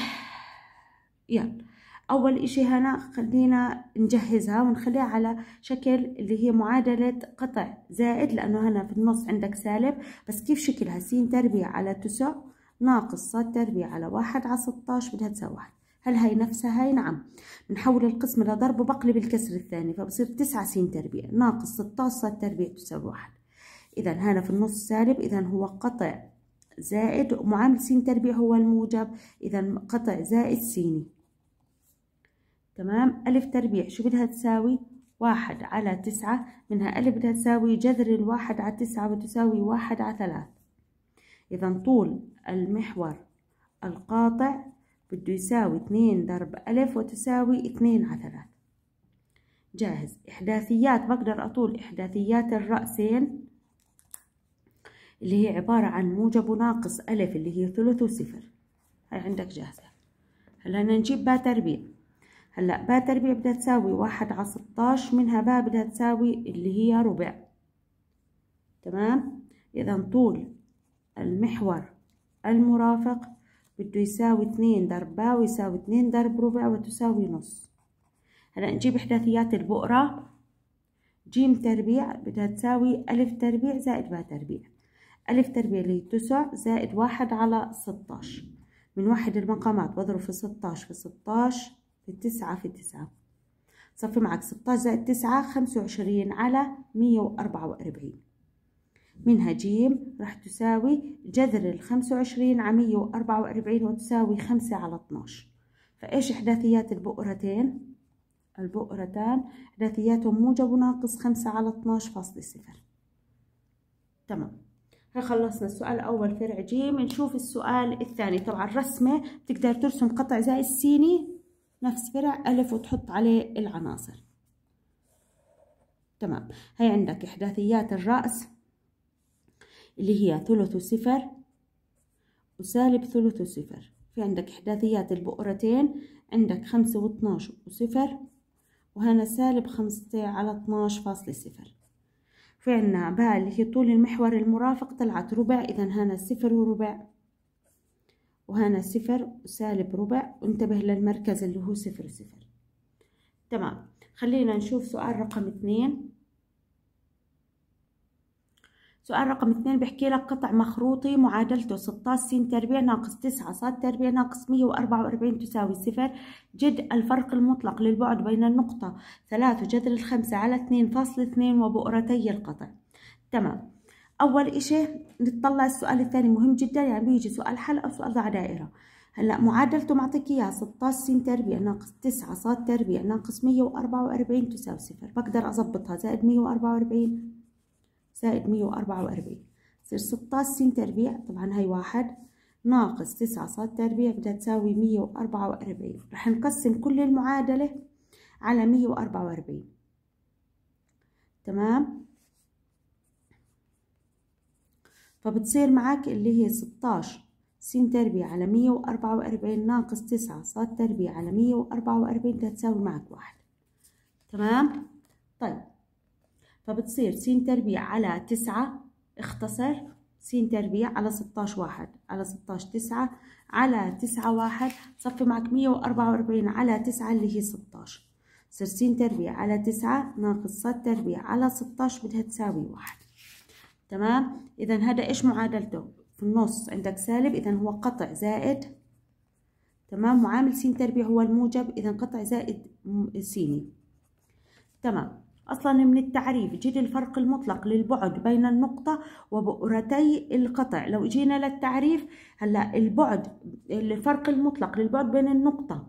يلا أول إشي هنا خلينا نجهزها ونخليها على شكل اللي هي معادلة قطع زائد لأنه هنا في النص عندك سالب بس كيف شكلها س تربيع على تسع ناقص صاد تربيع على واحد على ستاش بدها تساوي واحد هل هاي نفسها هاي نعم بنحول القسم لضرب وبقلب الكسر الثاني فبصير تسعة س تربيع ناقص ستاش صاد تربيع تساوي واحد إذا هنا في النص سالب إذا هو قطع زائد ومعامل س تربيع هو الموجب إذا قطع زائد سيني تمام ألف تربيع شو بدها تساوي واحد على تسعة منها ألف بدها تساوي جذر الواحد على تسعة بتساوي واحد على ثلاث إذا طول المحور القاطع بده يساوي اثنين ضرب ألف وتساوي اثنين على ثلاث جاهز إحداثيات بقدر أطول إحداثيات الرأسين اللي هي عبارة عن موجب وناقص ألف اللي هي ثلث وصفر هاي عندك جاهزة هلا نجيب باء تربيع هلا باء تربيع بدها تساوي واحد على ستاش منها باء بدها تساوي اللي هي ربع تمام اذا طول المحور المرافق بده يساوي اتنين ضرب باء ويساوي اتنين ضرب ربع وتساوي نص هلا نجيب احداثيات البؤرة جيم تربيع بدها تساوي ألف تربيع زائد باء تربيع ألف تربيع اللي هي تسع زائد واحد على ستاش من واحد المقامات بضرب في ستاش في ستاش في التسعة في التسعة صفي معك 16 زائد 9 25 على 144 منها جيم راح تساوي جذر ال 25 على 144 وتساوي 5 على 12 فإيش إحداثيات البؤرتين؟ البؤرتان إحداثياتهم موجب وناقص 5 على 12 فاصلة صفر تمام خلصنا السؤال الأول فرع جيم نشوف السؤال الثاني طبعا الرسمة بتقدر ترسم قطع زائد سيني نفس فرع ألف وتحط عليه العناصر تمام هي عندك إحداثيات الرأس اللي هي ثلث صفر وسالب ثلث صفر في عندك إحداثيات البؤرتين عندك خمسة واثناش وصفر وهنا سالب خمسة على اتناش فاصلة صفر في عنا باء اللي هي طول المحور المرافق طلعت ربع إذا هنا صفر وربع وهنا صفر وسالب ربع وانتبه للمركز اللي هو صفر صفر تمام خلينا نشوف سؤال رقم اثنين سؤال رقم اثنين بحكي لك قطع مخروطي معادلته 16 س تربيع ناقص 9 ص تربيع ناقص 144 تساوي صفر جد الفرق المطلق للبعد بين النقطة 3 جذر الخمسة على 2.2 وبؤرتي القطع تمام اول اشي نتطلع السؤال الثاني مهم جدا يعني بيجي سؤال حل او سؤال ضع دائره هلا معادلته معطيك اياها 16 س تربيع ناقص 9 ص تربيع ناقص 144 تساوي صفر بقدر اظبطها زائد 144 زائد 144 بصير 16 س تربيع طبعا هي واحد ناقص 9 ص تربيع بدها تساوي 144 رح نقسم كل المعادله على 144 تمام فبتصير معك اللي هي 16 س تربيع على 144 ناقص 9 ص تربيع على 144 تساوي معك واحد تمام طيب فبتصير س تربيع على 9 اختصر س تربيع على 16 واحد على 16 9 على 9 واحد صفي معك 144 على 9 اللي هي 16 صير س تربيع على 9 ناقص ص تربيع على 16 بدها تساوي واحد تمام إذا هذا إيش معادلته في النص عندك سالب إذا هو قطع زائد تمام معامل س تربيع هو الموجب إذا قطع زائد سيني تمام أصلا من التعريف جد الفرق المطلق للبعد بين النقطة وبؤرتي القطع لو جينا للتعريف هلا البعد الفرق المطلق للبعد بين النقطة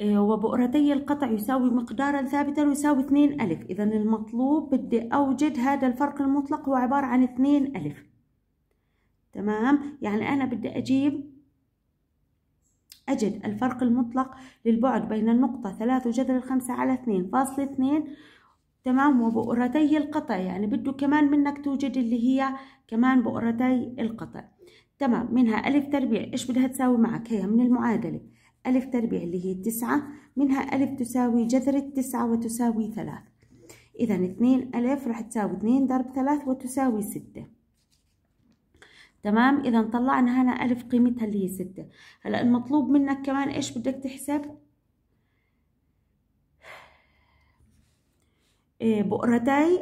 آه، وبؤرتي القطع يساوي مقدارا ثابتا يساوي 2 ألف إذا المطلوب بدي أوجد هذا الفرق المطلق هو عبارة عن 2 ألف تمام يعني أنا بدي أجيب أجد الفرق المطلق للبعد بين النقطة ثلاثة وجذر الخمسة على اثنين فاصل اثنين تمام وبؤرتي القطع يعني بده كمان منك توجد اللي هي كمان بؤرتي القطع تمام منها ألف تربيع إيش بدها تساوي معك هي من المعادلة ألف تربيع اللي هي تسعة منها ألف تساوي جذر التسعة وتساوي ثلاث إذا اثنين ألف راح تساوي اثنين ضرب ثلاث وتساوي ستة تمام إذا طلعنا هنا ألف قيمتها اللي هي ستة هلأ المطلوب منك كمان إيش بدك تحسب إيه، بؤرتي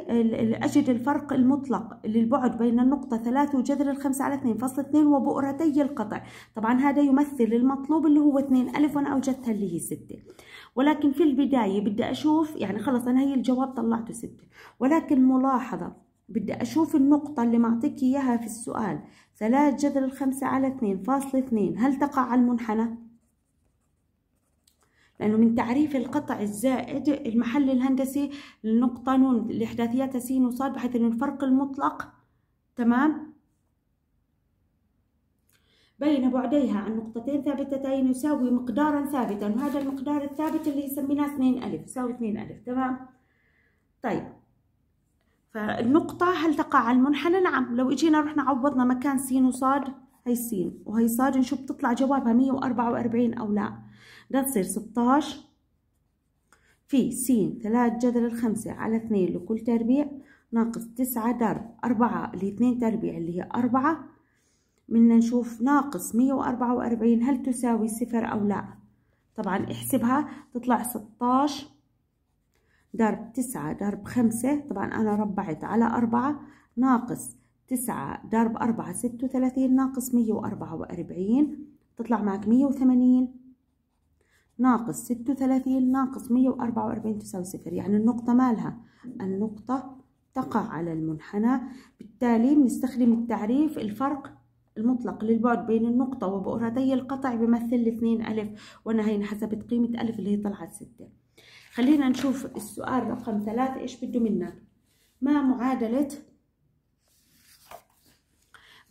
أجد الفرق المطلق للبعد بين النقطة ثلاثة وجذر الخمسة على 2 فاصل 2 وبؤرتي القطع طبعا هذا يمثل المطلوب اللي هو اثنين ألف وأنا أوجدتها اللي هي 6 ولكن في البداية بدي أشوف يعني خلص أنا هي الجواب طلعته 6 ولكن ملاحظة بدي أشوف النقطة اللي معطيك إياها في السؤال ثلاث جذر الخمسة على 2 فاصل 2 هل تقع على المنحنى؟ لأنه من تعريف القطع الزائد المحل الهندسي للنقطة نون لإحداثياتها س وص بحيث أنه الفرق المطلق تمام بين بعديها عن نقطتين ثابتتين يساوي مقدارا ثابتا وهذا المقدار الثابت اللي سميناه 2 ألف يساوي 2 ألف تمام طيب فالنقطة هل تقع على المنحنى؟ نعم لو اجينا رحنا عوضنا مكان س وص هي س وهي ص نشوف تطلع جوابها 144 أو لا ده تصير 16 في س ثلاث جذر الخمسة على اثنين لكل تربيع ناقص تسعة ضرب أربعة اللي لاثنين تربيع اللي هي أربعة بدنا نشوف ناقص مية وأربعة وأربعين هل تساوي صفر أو لا طبعا احسبها تطلع ستاش ضرب تسعة ضرب خمسة طبعا أنا ربعت على أربعة ناقص تسعة ضرب أربعة ستة وثلاثين ناقص مية وأربعة وأربعين تطلع معك مية وثمانين ناقص 36 ناقص 144 تساوي صفر يعني النقطة مالها النقطة تقع على المنحنى بالتالي بنستخدم التعريف الفرق المطلق للبعد بين النقطة وبؤرتي القطع بيمثل الاثنين ألف وأنا هين حسبت قيمة ألف اللي هي طلعت ستة خلينا نشوف السؤال رقم ثلاثة إيش بده منك ما معادلة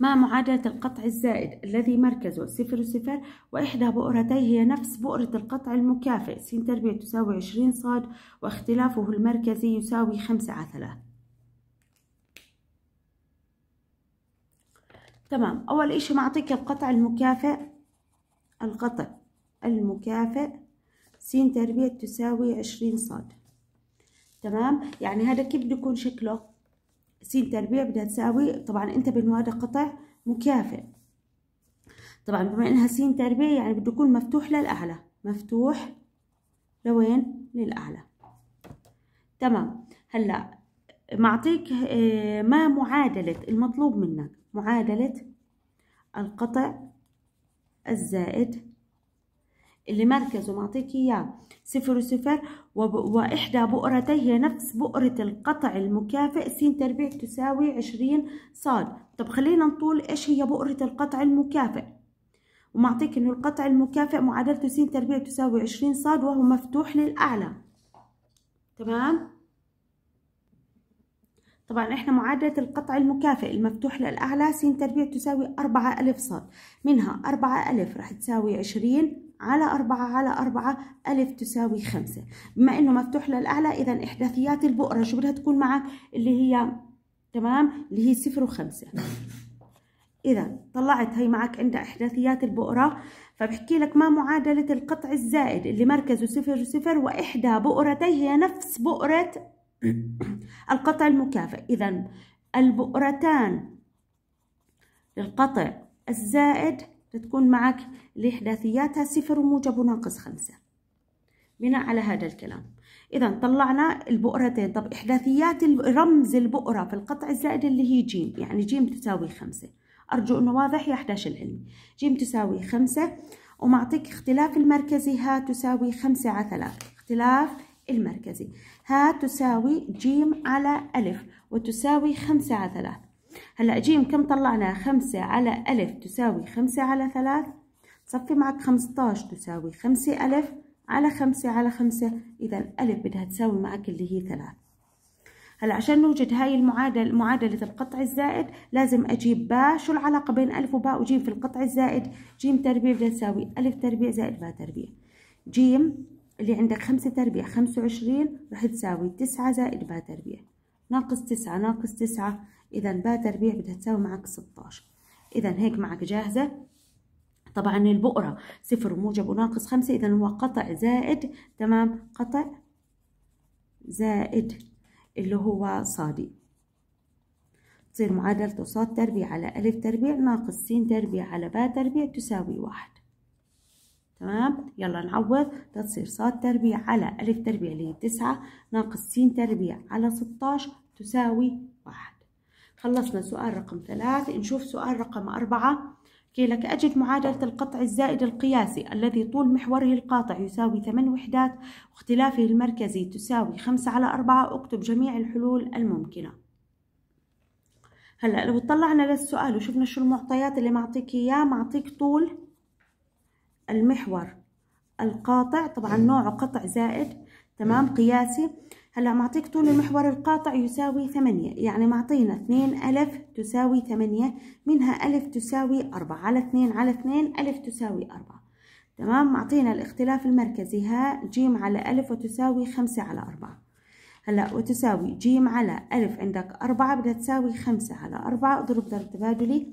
مع معادلة القطع الزائد الذي مركزه صفر صفر وإحدى بؤرتيه هي نفس بؤرة القطع المكافئ س تربيع تساوي عشرين صاد واختلافه المركزي يساوي خمسة على ثلاثة تمام أول إشي معطيك القطع المكافئ القطع المكافئ س تربيع تساوي عشرين صاد تمام يعني هذا كيف بده يكون شكله س تربيع بدها تساوي طبعا انت بالمواد قطع مكافئ طبعا بما انها س تربيع يعني بده يكون مفتوح للاعلى مفتوح لوين للاعلى تمام هلا معطيك آه، ما معادلة المطلوب منك معادلة القطع الزائد اللي مركزه معطيك إياه صفر وصفر وإحدى بؤرتيه هي نفس بؤرة القطع المكافئ س تربيع تساوي عشرين ص، طب خلينا نطول إيش هي بؤرة القطع المكافئ ومعطيك إنه القطع المكافئ معادلته س تربيع تساوي عشرين ص وهو مفتوح للأعلى تمام طبعا احنا معادلة القطع المكافئ المفتوح للأعلى س تربيع تساوي أربعة ألف ص منها أربعة ألف راح تساوي عشرين على أربعة على أربعة ألف تساوي خمسة بما إنه مفتوح للأعلى إذا إحداثيات البؤرة شو بدها تكون معك اللي هي تمام اللي هي صفر وخمسة إذا طلعت هي معك عندها إحداثيات البؤرة فبحكي لك ما معادلة القطع الزائد اللي مركزه صفر وصفر وإحدى بؤرتي هي نفس بؤرة القطع المكافئ إذا البؤرتان القطع الزائد تكون معك لإحداثياتها صفر وموجب وناقص خمسة بناء على هذا الكلام إذا طلعنا البؤرتين طب إحداثيات رمز البؤرة في القطع الزائد اللي هي جيم يعني جيم تساوي خمسة أرجو أنه واضح يا أحداش العلمي جيم تساوي خمسة ومعطيك اختلاف المركزي ها تساوي خمسة على ثلاثة اختلاف المركزي ها تساوي جيم على ألف وتساوي خمسة على ثلاثة هلا جيم كم طلعنا خمسة على ألف تساوي خمسة على ثلاث صفي معك خمسطاش تساوي خمسة ألف على خمسة على خمسة إذا ألف بدها تساوي معك اللي هي ثلاث هلا عشان نوجد هاي المعادلة معادلة القطع الزائد لازم أجيب باء شو العلاقة بين ألف وباء وجيم في القطع الزائد جيم تربيع بدها تساوي ألف تربيع زائد باء تربيع جيم اللي عندك خمسة تربيع خمسة وعشرين رح تساوي تسعة زائد باء تربيع ناقص تسعة ناقص تسعة اذا باء تربيع بدها تساوي معك 16 اذا هيك معك جاهزه طبعا البؤره صفر وموجب وناقص خمسة اذا هو قطع زائد تمام قطع زائد اللي هو صادي تصير معادلته ص تربيع على ألف تربيع ناقص س تربيع على باء تربيع تساوي واحد تمام يلا نعوض تصير ص تربيع على ألف تربيع اللي هي تسعة ناقص س تربيع على ستاش تساوي خلصنا سؤال رقم ثلاث نشوف سؤال رقم أربعة كي لك أجد معادلة القطع الزائد القياسي الذي طول محوره القاطع يساوي ثمان وحدات واختلافه المركزي تساوي خمسة على أربعة اكتب جميع الحلول الممكنة هلا لو طلعنا للسؤال وشفنا شو المعطيات اللي معطيك اياه معطيك طول المحور القاطع طبعا نوعه قطع زائد تمام قياسي هلا معطيك طول المحور القاطع يساوي ثمانية يعني معطينا اثنين ألف تساوي ثمانية منها ألف تساوي أربعة على اثنين على اثنين ألف تساوي أربعة تمام معطينا الاختلاف المركزي ها جيم على ألف وتساوي خمسة على أربعة هلا وتساوي جيم على ألف عندك أربعة بدها تساوي خمسة على أربعة اضرب ضرب تبادلي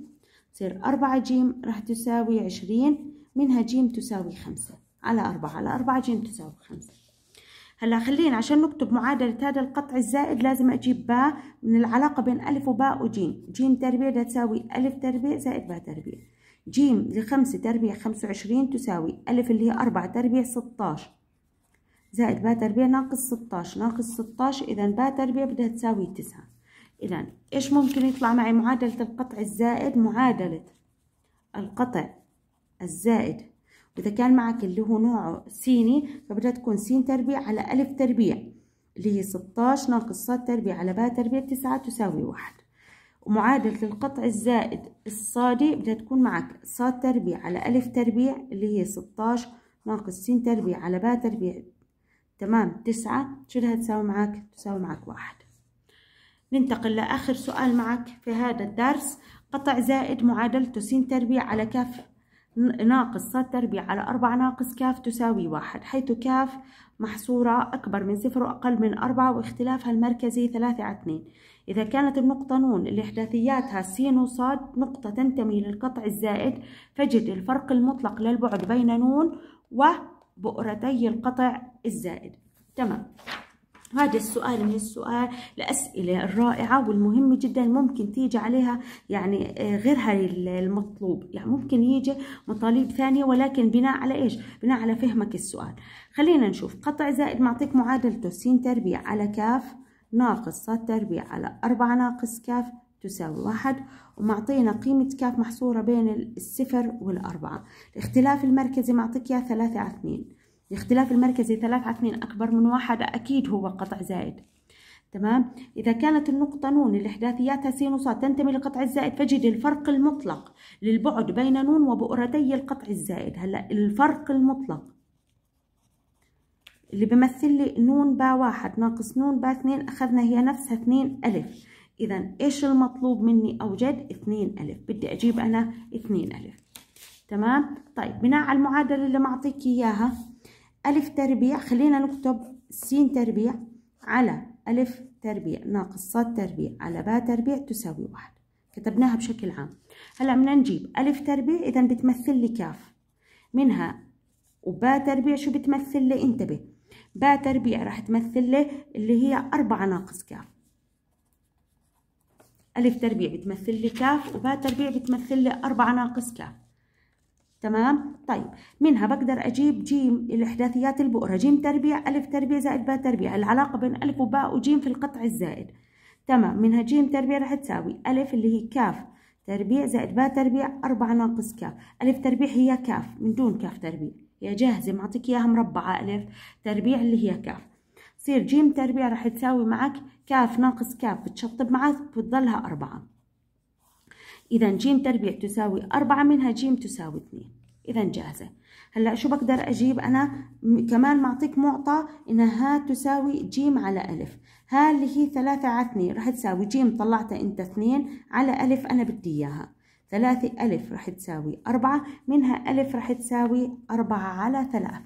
تصير أربعة جيم راح تساوي عشرين منها جيم تساوي خمسة على أربعة على أربعة جيم تساوي خمسة هلا خلينا عشان نكتب معادلة هذا القطع الزائد لازم أجيب باء من العلاقة بين ألف وباء وجيم جيم تربيع تساوي ألف تربيع زائد باء تربيع جيم لخمسة تربيع خمسة وعشرين تساوي ألف اللي هي أربعة تربيع ستاش زائد باء تربيع ناقص ستاش ناقص ستاش إذا باء تربيع بدها تساوي تسعة إذا إيش ممكن يطلع معي معادلة القطع الزائد معادلة القطع الزائد إذا كان معك اللي هو نوعه سيني فبدها تكون سين تربيع على ألف تربيع اللي هي 16 ناقص ص تربيع على باء تربيع 9 تساوي واحد ومعادلة القطع الزائد الصادي بدها تكون معك ص تربيع على ألف تربيع اللي هي 16 ناقص س تربيع على باء تربيع تمام تسعة شو بدها تساوي معك؟ تساوي معك واحد ننتقل لآخر سؤال معك في هذا الدرس قطع زائد معادلته س تربيع على كاف ناقص صاد تربيع على أربعة ناقص كاف تساوي واحد حيث كاف محصورة أكبر من صفر وأقل من أربعة واختلافها المركزي ثلاثة على اثنين إذا كانت النقطة نون اللي إحداثياتها س وصاد نقطة تنتمي للقطع الزائد فجد الفرق المطلق للبعد بين نون وبؤرتي القطع الزائد تمام هذا السؤال من السؤال الأسئلة الرائعة والمهمة جدا ممكن تيجي عليها يعني آه، غيرها المطلوب يعني ممكن يجي مطالب ثانية ولكن بناء على إيش بناء على فهمك السؤال خلينا نشوف قطع زائد معطيك معادلته س تربيع على كاف ناقص ص تربيع على أربعة ناقص كاف تساوي واحد ومعطينا قيمة كاف محصورة بين الصفر والأربعة الاختلاف المركزي معطيك إياه ثلاثة على اثنين الاختلاف المركزي ثلاثة على اثنين أكبر من واحد أكيد هو قطع زائد تمام إذا كانت النقطة نون اللي إحداثياتها سينوسات تنتمي لقطع الزائد فجد الفرق المطلق للبعد بين نون وبؤرتي القطع الزائد هلا الفرق المطلق اللي بمثل لي نون با واحد ناقص نون با اثنين أخذنا هي نفسها اثنين ألف إذا إيش المطلوب مني أوجد اثنين ألف بدي أجيب أنا اثنين ألف تمام طيب بناء على المعادلة اللي معطيك إياها ألف تربيع خلينا نكتب س تربيع على ألف تربيع ناقص ص تربيع على باء تربيع تساوي واحد كتبناها بشكل عام هلا بدنا نجيب ألف تربيع إذا بتمثل لي كاف منها وباء تربيع شو بتمثل لي انتبه باء تربيع راح تمثل لي اللي هي أربعة ناقص كاف ألف تربيع بتمثل لي كاف وباء تربيع بتمثل لي أربعة ناقص كاف تمام طيب منها بقدر اجيب جيم الاحداثيات البؤره جيم تربيع الف تربيع زائد باء تربيع العلاقه بين الف وباء وجيم في القطع الزائد تمام منها جيم تربيع راح تساوي الف اللي هي كاف تربيع زائد باء تربيع أربعة ناقص كاف ألف تربيع هي كاف من دون كاف تربيع هي جاهزة معطيك إياها مربعة ألف تربيع اللي هي كاف تصير جيم تربيع راح تساوي معك كاف ناقص كاف بتشطب معك بتضلها أربعة إذا ج تربيع تساوي أربعة منها ج تساوي اثنين إذا جاهزة هلا شو بقدر أجيب أنا كمان معطيك معطى إنها ها تساوي ج على ألف ها اللي هي ثلاثة على اثنين رح تساوي ج طلعتها أنت اثنين على ألف أنا بدي إياها ثلاثة ألف رح تساوي أربعة منها ألف رح تساوي أربعة على ثلاث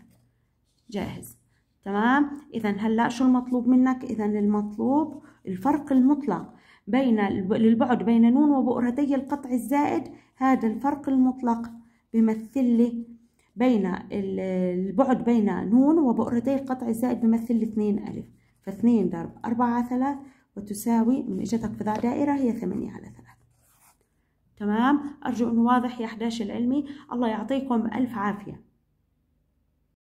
جاهز تمام إذا هلا شو المطلوب منك إذا المطلوب الفرق المطلق بين للبعد بين نون وبؤرتي القطع الزائد هذا الفرق المطلق بمثل لي بين البعد بين نون وبؤرتي القطع الزائد بمثل لي ألف فاثنين ضرب أربعة على ثلاث وتساوي من إجتك ضع دائرة هي ثمانية على ثلاث تمام أرجو أنه واضح يا حداش العلمي الله يعطيكم ألف عافية